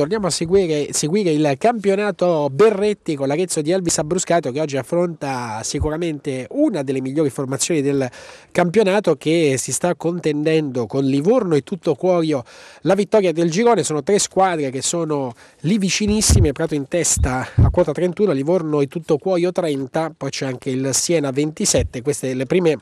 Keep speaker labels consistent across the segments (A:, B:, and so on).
A: Torniamo a seguire, seguire, il campionato Berretti con l'Arezzo di Elvis Abruscato che oggi affronta sicuramente una delle migliori formazioni del campionato che si sta contendendo con Livorno e tutto cuoio la vittoria del girone. Sono tre squadre che sono lì vicinissime, Prato in testa a quota 31, Livorno e tutto Cuoio 30, poi c'è anche il Siena 27, queste le prime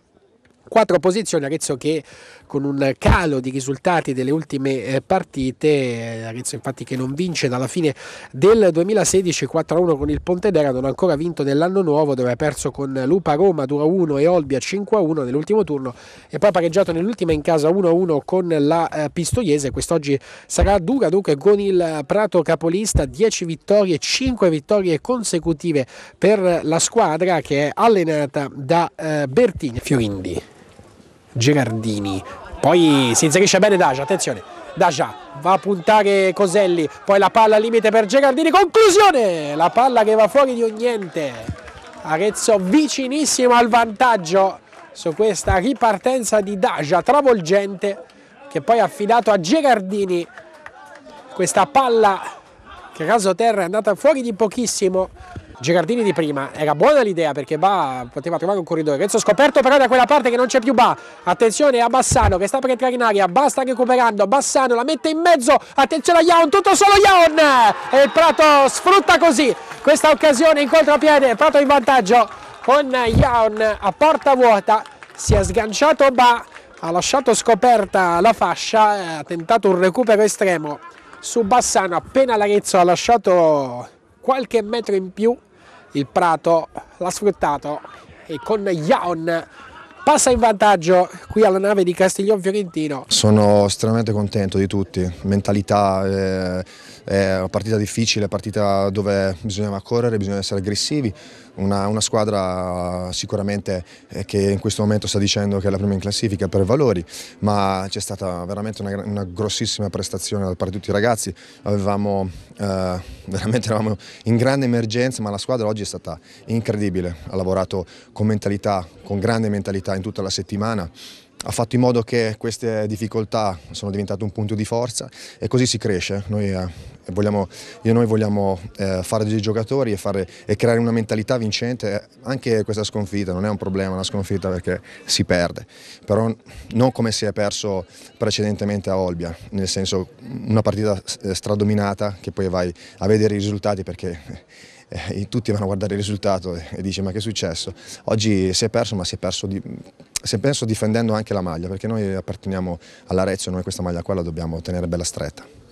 A: Quattro posizioni, Arezzo che con un calo di risultati delle ultime eh, partite, eh, Arezzo infatti che non vince dalla fine del 2016 4-1 con il Pontedera, non ha ancora vinto nell'anno nuovo dove ha perso con Lupa Roma 2-1 e Olbia 5-1 nell'ultimo turno e poi ha pareggiato nell'ultima in casa 1-1 con la eh, Pistoiese, quest'oggi sarà dura dunque con il Prato capolista, 10 vittorie, 5 vittorie consecutive per la squadra che è allenata da Bertini Fiorindi. Gerardini, poi si inserisce bene Dacia, attenzione, Dacia va a puntare Coselli, poi la palla al limite per Gerardini, conclusione, la palla che va fuori di un niente, Arezzo vicinissimo al vantaggio su questa ripartenza di Dacia, travolgente, che poi ha affidato a Gerardini questa palla che Raso Terra è andata fuori di pochissimo Gerardini di prima, era buona l'idea perché Ba poteva trovare un corridore, Renzo scoperto però da quella parte che non c'è più Ba, attenzione a Bassano che sta per entrare in aria, Ba sta recuperando, Bassano la mette in mezzo, attenzione a Yaon, tutto solo Yaon. e il Prato sfrutta così questa occasione in contropiede, Prato in vantaggio con Yaon a porta vuota, si è sganciato Ba, ha lasciato scoperta la fascia, eh, ha tentato un recupero estremo su Bassano, appena Larezzo ha lasciato qualche metro in più il Prato l'ha sfruttato e con Yaon passa in vantaggio qui alla nave di Castiglione Fiorentino.
B: Sono estremamente contento di tutti, mentalità, eh, è una partita difficile, partita dove bisognava correre, bisogna essere aggressivi, una, una squadra sicuramente eh, che in questo momento sta dicendo che è la prima in classifica per valori, ma c'è stata veramente una, una grossissima prestazione da parte di tutti i ragazzi, avevamo eh, veramente eravamo in grande emergenza, ma la squadra oggi è stata incredibile, ha lavorato con mentalità, con grande mentalità in tutta la settimana, ha fatto in modo che queste difficoltà sono diventate un punto di forza e così si cresce. Noi, eh, vogliamo, io e noi vogliamo eh, fare dei giocatori e, fare, e, creare una mentalità vincente, anche questa sconfitta non è un problema, una sconfitta perché si perde, però non come si è perso precedentemente a Olbia, nel senso una partita eh, stradominata che poi vai a vedere i risultati perché eh, tutti vanno a guardare il risultato e, e dici ma che è successo? Oggi si è perso ma si è perso, di, si è perso difendendo anche la maglia perché noi apparteniamo all'Arezzo e noi questa maglia qua la dobbiamo tenere bella stretta.